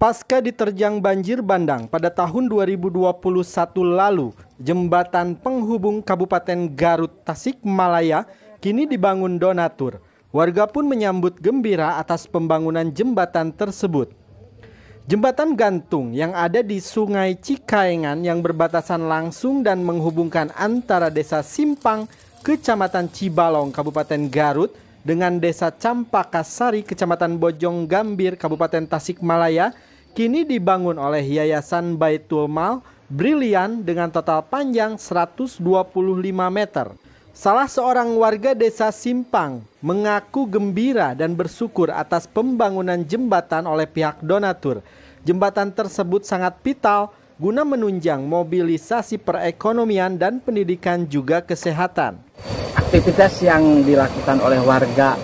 Pasca diterjang banjir bandang pada tahun 2021 lalu, jembatan penghubung Kabupaten Garut Tasikmalaya kini dibangun donatur. Warga pun menyambut gembira atas pembangunan jembatan tersebut. Jembatan gantung yang ada di Sungai Cikaengan yang berbatasan langsung dan menghubungkan antara Desa Simpang, Kecamatan Cibalong, Kabupaten Garut dengan Desa Campakasari, Kecamatan Bojong Gambir, Kabupaten Tasikmalaya kini dibangun oleh Yayasan Baitul Mal Brilian dengan total panjang 125 meter. Salah seorang warga desa Simpang mengaku gembira dan bersyukur atas pembangunan jembatan oleh pihak donatur. Jembatan tersebut sangat vital guna menunjang mobilisasi perekonomian dan pendidikan juga kesehatan. Aktivitas yang dilakukan oleh warga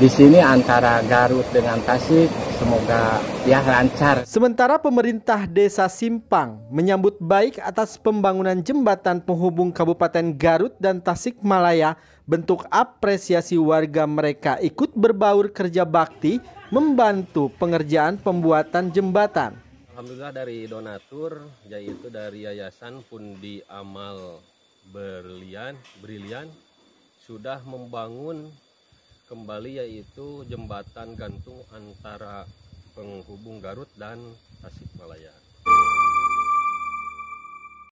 di sini antara Garut dengan Tasik semoga ya lancar. Sementara pemerintah Desa Simpang menyambut baik atas pembangunan jembatan penghubung Kabupaten Garut dan Tasikmalaya bentuk apresiasi warga mereka ikut berbaur kerja bakti membantu pengerjaan pembuatan jembatan. Alhamdulillah dari donatur yaitu dari Yayasan Pundi Amal Berlian Brilian sudah membangun kembali yaitu jembatan gantung antara penghubung Garut dan Tasikmalaya.